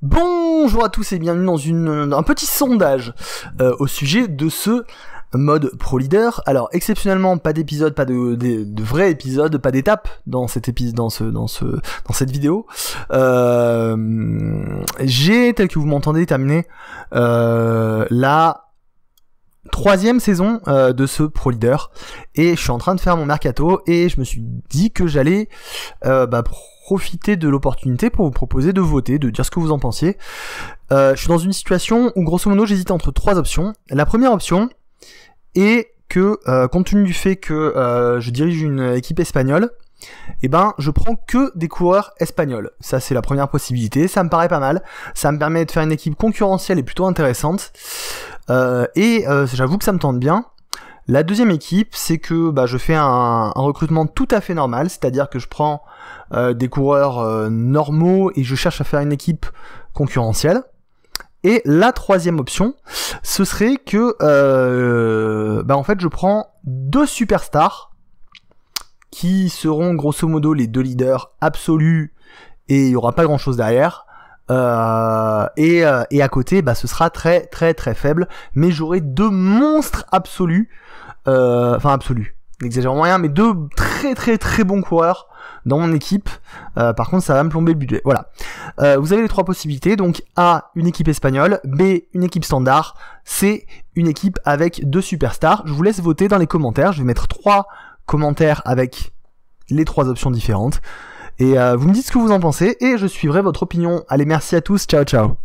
Bonjour à tous et bienvenue dans une, un petit sondage euh, au sujet de ce mode Pro Leader. Alors exceptionnellement pas d'épisode, pas de, de, de, vrai épisode, pas d'étape dans cet épisode, dans ce, dans ce, dans cette vidéo. Euh, j'ai tel que vous m'entendez terminé euh, la troisième saison euh, de ce Pro Leader et je suis en train de faire mon mercato et je me suis dit que j'allais euh, bah, profiter de l'opportunité pour vous proposer de voter, de dire ce que vous en pensiez. Euh, je suis dans une situation où grosso modo j'hésite entre trois options. La première option est que compte tenu du fait que je dirige une équipe espagnole, et eh ben je prends que des coureurs espagnols. Ça c'est la première possibilité, ça me paraît pas mal, ça me permet de faire une équipe concurrentielle et plutôt intéressante. Euh, et euh, j'avoue que ça me tente bien. La deuxième équipe, c'est que bah, je fais un, recrutement tout à fait normal, c'est-à-dire que je prends euh, des coureurs normaux et je cherche à faire une équipe concurrentielle. Et la troisième option, ce serait que bah, en fait je prends deux superstars qui seront grosso modo les deux leaders absolus et il n'y aura pas grand chose derrière. Euh, et, euh, et, à côté, bah, ce sera très très très faible. Mais j'aurai deux monstres absolus. Euh, enfin absolus. N'exagérons rien, mais deux très très très bons coureurs dans mon équipe. par contre, ça va me plomber le budget. Voilà. vous avez les trois possibilités. Donc A, une équipe espagnole. B, une équipe standard. C, une équipe avec deux superstars. Je vous laisse voter dans les commentaires. Je vais mettre trois commentaires avec les trois options différentes. Et euh, vous me dites ce que vous en pensez et je suivrai votre opinion. Allez, merci à tous. Ciao, ciao.